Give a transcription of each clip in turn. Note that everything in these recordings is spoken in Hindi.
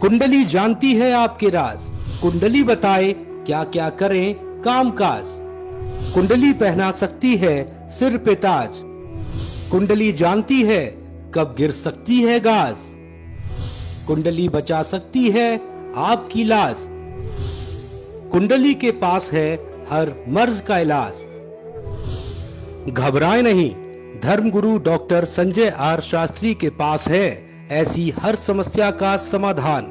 कुंडली जानती है आपके राज कुंडली बताए क्या क्या करें कामकाज कुंडली पहना सकती है सिर पे ताज कुंडली जानती है कब गिर सकती है गाज कुंडली बचा सकती है आपकी लाज कुंडली के पास है हर मर्ज का इलाज घबराए नहीं धर्मगुरु डॉक्टर संजय आर शास्त्री के पास है ऐसी हर समस्या का समाधान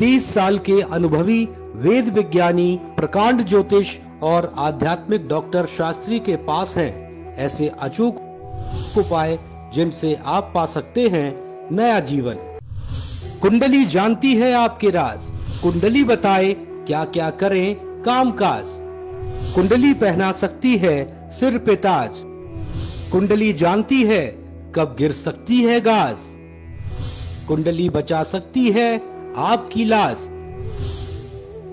30 साल के अनुभवी वेद विज्ञानी प्रकांड ज्योतिष और आध्यात्मिक डॉक्टर शास्त्री के पास हैं ऐसे अचूक उपाय जिनसे आप पा सकते हैं नया जीवन कुंडली जानती है आपके राज कुंडली बताए क्या क्या करें कामकाज कुंडली पहना सकती है सिर पे ताज कुंडली जानती है कब गिर सकती है गाज कुंडली बचा सकती है आपकी लाज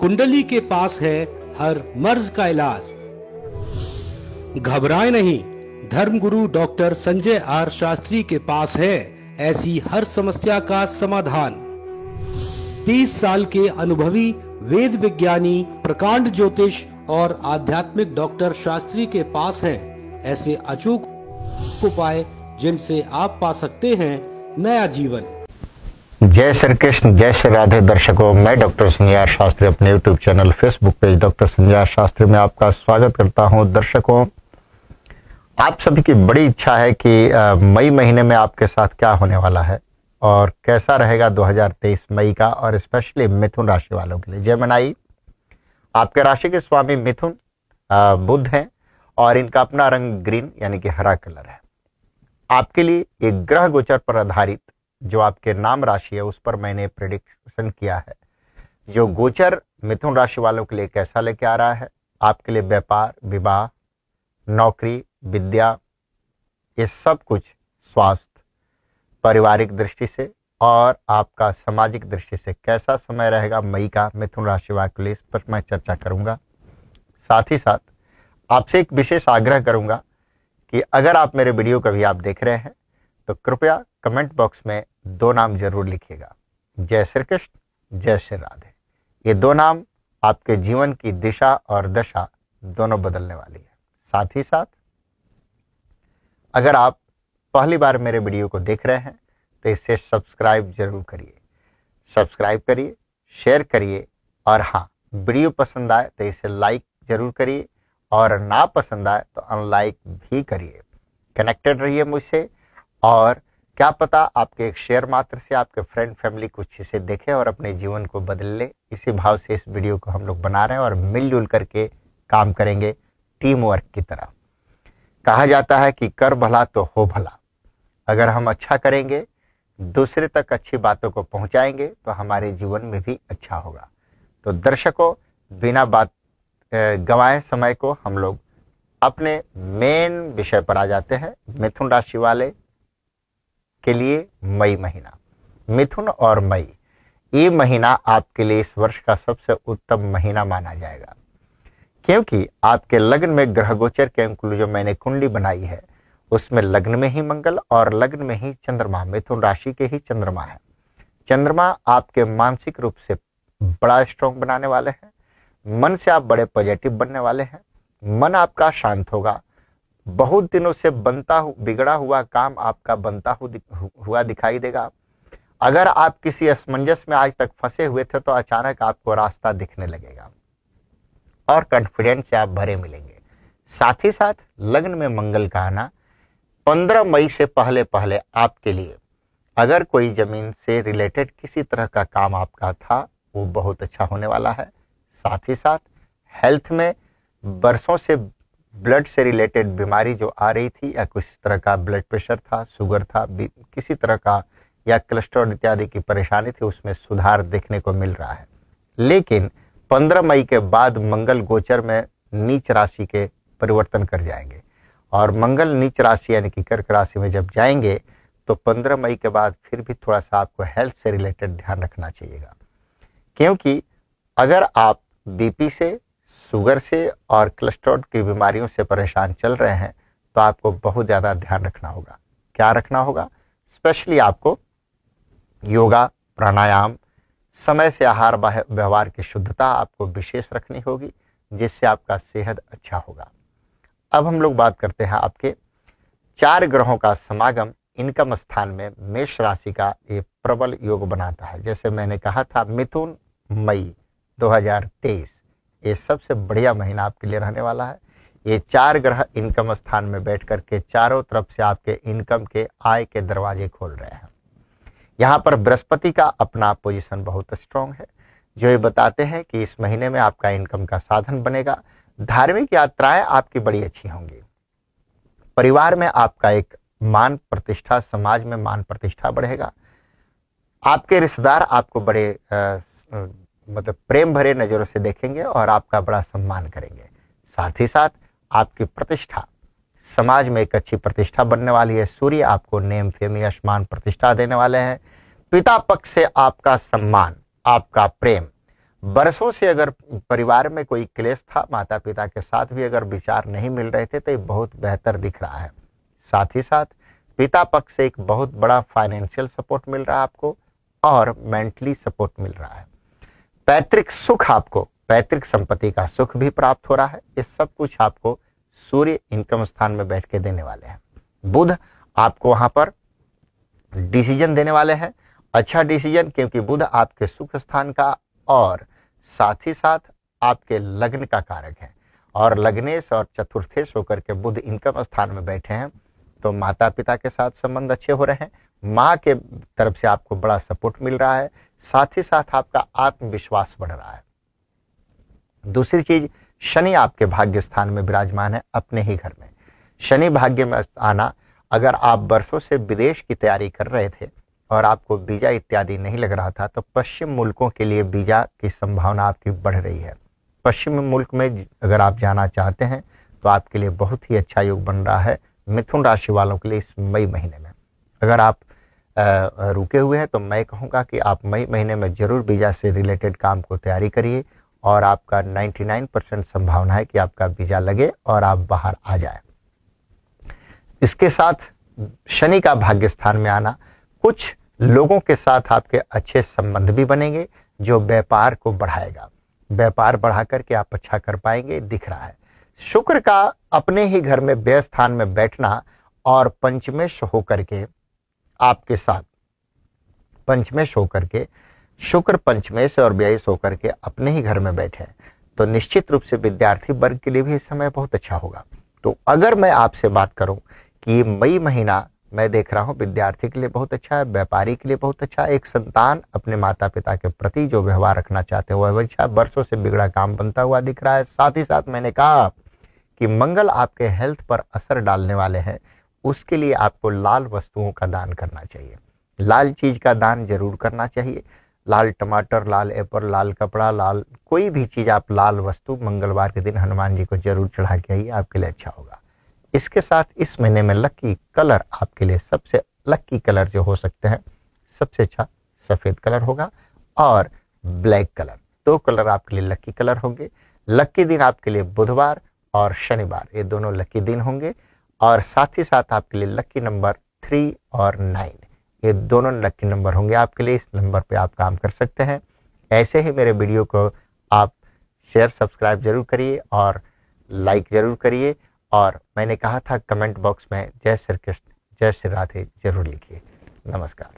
कुंडली के पास है हर मर्ज का इलाज घबराए नहीं धर्मगुरु डॉक्टर संजय आर शास्त्री के पास है ऐसी हर समस्या का समाधान 30 साल के अनुभवी वेद विज्ञानी प्रकांड ज्योतिष और आध्यात्मिक डॉक्टर शास्त्री के पास है ऐसे अचूक उपाय जिनसे आप पा सकते हैं नया जीवन जय श्री कृष्ण जय श्री राधे दर्शकों मैं डॉक्टर संजार शास्त्री अपने YouTube channel Facebook page doctor Sanjar Shastri में आपका स्वागत करता हूं दर्शकों आप सभी की बड़ी इच्छा है कि मई महीने में आपके साथ क्या होने वाला है और कैसा रहेगा 2023 मई का और स्पेशली मिथुन राशि वालों के लिए जय मनाई आपके राशि के स्वामी मिथुन बुद्ध हैं और इनका अपना रंग ग्रीन यानी कि हरा कलर है आपके लिए एक ग्रह गोचर पर आधारित जो आपके नाम राशि है उस पर मैंने प्रिडिक्शन किया है जो गोचर मिथुन राशि वालों के लिए कैसा लेके आ रहा है आपके लिए व्यापार विवाह नौकरी विद्या ये सब कुछ स्वास्थ्य पारिवारिक दृष्टि से और आपका सामाजिक दृष्टि से कैसा समय रहेगा मई का मिथुन राशि वालों के लिए इस पर मैं चर्चा करूंगा साथ ही साथ आपसे एक विशेष आग्रह करूंगा कि अगर आप मेरे वीडियो कभी आप देख रहे हैं तो कृपया कमेंट बॉक्स में दो नाम जरूर लिखिएगा जय श्री कृष्ण जय श्री राधे ये दो नाम आपके जीवन की दिशा और दशा दोनों बदलने वाली है साथ ही साथ अगर आप पहली बार मेरे वीडियो को देख रहे हैं तो इसे सब्सक्राइब जरूर करिए सब्सक्राइब करिए शेयर करिए और हाँ वीडियो पसंद आए तो इसे लाइक जरूर करिए और ना पसंद आए तो अनलाइक भी करिए कनेक्टेड रहिए मुझसे और क्या पता आपके एक शेयर मात्र से आपके फ्रेंड फैमिली कुछ इसे देखे और अपने जीवन को बदल ले इसी भाव से इस वीडियो को हम लोग बना रहे हैं और मिलजुल करके काम करेंगे टीम वर्क की तरह कहा जाता है कि कर भला तो हो भला अगर हम अच्छा करेंगे दूसरे तक अच्छी बातों को पहुंचाएंगे तो हमारे जीवन में भी अच्छा होगा तो दर्शकों बिना बात गंवाए समय को हम लोग अपने मेन विषय पर आ जाते हैं मिथुन राशि वाले के लिए मई महीना मिथुन और मई ये महीना आपके लिए इस वर्ष का सबसे उत्तम महीना माना जाएगा क्योंकि आपके लग्न में ग्रह गोचर के अंकुल जो मैंने कुंडली बनाई है उसमें लग्न में ही मंगल और लग्न में ही चंद्रमा मिथुन राशि के ही चंद्रमा है चंद्रमा आपके मानसिक रूप से बड़ा स्ट्रॉन्ग बनाने वाले हैं मन से आप बड़े पॉजिटिव बनने वाले हैं मन आपका शांत होगा बहुत दिनों से बनता बिगड़ा हुआ काम आपका बनता हुआ दिखाई देगा अगर आप किसी असमंजस में आज तक फंसे हुए थे तो अचानक आपको रास्ता दिखने लगेगा और कॉन्फिडेंस से आप भरे मिलेंगे साथ ही साथ लग्न में मंगल का आना पंद्रह मई से पहले पहले आपके लिए अगर कोई जमीन से रिलेटेड किसी तरह का काम आपका था वो बहुत अच्छा होने वाला है साथ ही साथ हेल्थ में बरसों से ब्लड से रिलेटेड बीमारी जो आ रही थी या किसी तरह का ब्लड प्रेशर था शुगर था किसी तरह का या कोलेस्ट्रॉल इत्यादि की परेशानी थी उसमें सुधार देखने को मिल रहा है लेकिन 15 मई के बाद मंगल गोचर में नीच राशि के परिवर्तन कर जाएंगे और मंगल नीच राशि यानी कि कर्क राशि में जब जाएंगे तो 15 मई के बाद फिर भी थोड़ा सा आपको हेल्थ से रिलेटेड ध्यान रखना चाहिएगा क्योंकि अगर आप बीपी से शुगर से और कोलेस्ट्रॉल की बीमारियों से परेशान चल रहे हैं तो आपको बहुत ज़्यादा ध्यान रखना होगा क्या रखना होगा स्पेशली आपको योगा प्राणायाम समय से आहार व्यवहार की शुद्धता आपको विशेष रखनी होगी जिससे आपका सेहत अच्छा होगा अब हम लोग बात करते हैं आपके चार ग्रहों का समागम इनकम स्थान में मेष राशि का एक प्रबल योग बनाता है जैसे मैंने कहा था मिथुन मई 2023 ये सबसे बढ़िया महीना आपके लिए रहने वाला है ये चार ग्रह इनकम स्थान में बैठ कर के चारों तरफ से आपके इनकम के आय के दरवाजे खोल रहे हैं यहाँ पर बृहस्पति का अपना पोजिशन बहुत स्ट्रांग है जो ये बताते हैं कि इस महीने में आपका इनकम का साधन बनेगा धार्मिक यात्राएं आपकी बड़ी अच्छी होंगी परिवार में आपका एक मान प्रतिष्ठा समाज में मान प्रतिष्ठा बढ़ेगा आपके रिश्तेदार आपको बड़े आ, मतलब प्रेम भरे नज़रों से देखेंगे और आपका बड़ा सम्मान करेंगे साथ ही साथ आपकी प्रतिष्ठा समाज में एक अच्छी प्रतिष्ठा बनने वाली है सूर्य आपको नेम फेम यशमान प्रतिष्ठा देने वाले हैं पिता पक्ष से आपका सम्मान आपका प्रेम बरसों से अगर परिवार में कोई क्लेश था माता पिता के साथ भी अगर विचार नहीं मिल रहे थे तो ये बहुत बेहतर दिख रहा है साथ ही साथ पिता पक्ष से एक बहुत बड़ा फाइनेंशियल सपोर्ट मिल रहा है आपको और मेंटली सपोर्ट मिल रहा है पैतृक सुख आपको पैतृक संपत्ति का सुख भी प्राप्त हो रहा है ये सब कुछ आपको सूर्य इनकम स्थान में बैठ के देने वाले हैं बुध आपको वहां पर डिसीजन देने वाले हैं अच्छा डिसीजन क्योंकि बुध आपके सुख स्थान का और साथ ही साथ आपके लग्न का कारक है और लग्नेश और चतुर्थेश होकर के बुध इनकम स्थान में बैठे हैं तो माता पिता के साथ संबंध अच्छे हो रहे हैं माँ के तरफ से आपको बड़ा सपोर्ट मिल रहा है साथ ही साथ आपका आत्मविश्वास बढ़ रहा है दूसरी चीज शनि आपके भाग्य स्थान में विराजमान है अपने ही घर में शनि भाग्य में आना अगर आप वर्षों से विदेश की तैयारी कर रहे थे और आपको बीजा इत्यादि नहीं लग रहा था तो पश्चिम मुल्कों के लिए बीजा की संभावना आपकी बढ़ रही है पश्चिम मुल्क में अगर आप जाना चाहते हैं तो आपके लिए बहुत ही अच्छा योग बन रहा है मिथुन राशि वालों के लिए इस मई महीने में अगर आप रुके हुए हैं तो मैं कहूँगा कि आप मई महीने में ज़रूर वीज़ा से रिलेटेड काम को तैयारी करिए और आपका 99 परसेंट संभावना है कि आपका वीज़ा लगे और आप बाहर आ जाए इसके साथ शनि का भाग्य स्थान में आना कुछ लोगों के साथ आपके अच्छे संबंध भी बनेंगे जो व्यापार को बढ़ाएगा व्यापार बढ़ा करके आप अच्छा कर पाएंगे दिख रहा है शुक्र का अपने ही घर में व्यय स्थान में बैठना और पंचमेश होकर के आपके साथ पंचमेश होकर के शुक्र पंचमेश और ब्याईस होकर के अपने ही घर में बैठे हैं तो निश्चित रूप से विद्यार्थी वर्ग के लिए भी इस समय बहुत अच्छा होगा तो अगर मैं आपसे बात करूं कि मई महीना मैं देख रहा हूं विद्यार्थी के लिए बहुत अच्छा है व्यापारी के लिए बहुत अच्छा है एक संतान अपने माता पिता के प्रति जो व्यवहार रखना चाहते हैं वह अच्छा वर्षों से बिगड़ा काम बनता हुआ दिख रहा है साथ ही साथ मैंने कहा कि मंगल आपके हेल्थ पर असर डालने वाले हैं उसके लिए आपको लाल वस्तुओं का दान करना चाहिए लाल चीज़ का दान जरूर करना चाहिए लाल टमाटर लाल एप्पल लाल कपड़ा लाल कोई भी चीज़ आप लाल वस्तु मंगलवार के दिन हनुमान जी को जरूर चढ़ा के आइए आपके लिए अच्छा होगा इसके साथ इस महीने में लकी कलर आपके लिए सबसे लकी कलर जो हो सकते हैं सबसे अच्छा सफ़ेद कलर होगा और ब्लैक कलर दो कलर आपके लिए लकी कलर होंगे लकी दिन आपके लिए बुधवार और शनिवार ये दोनों लकी दिन होंगे और साथ ही साथ आपके लिए लकी नंबर थ्री और नाइन ये दोनों लकी नंबर होंगे आपके लिए इस नंबर पे आप काम कर सकते हैं ऐसे ही मेरे वीडियो को आप शेयर सब्सक्राइब जरूर करिए और लाइक जरूर करिए और मैंने कहा था कमेंट बॉक्स में जय श्री कृष्ण जय श्री राधे जरूर लिखिए नमस्कार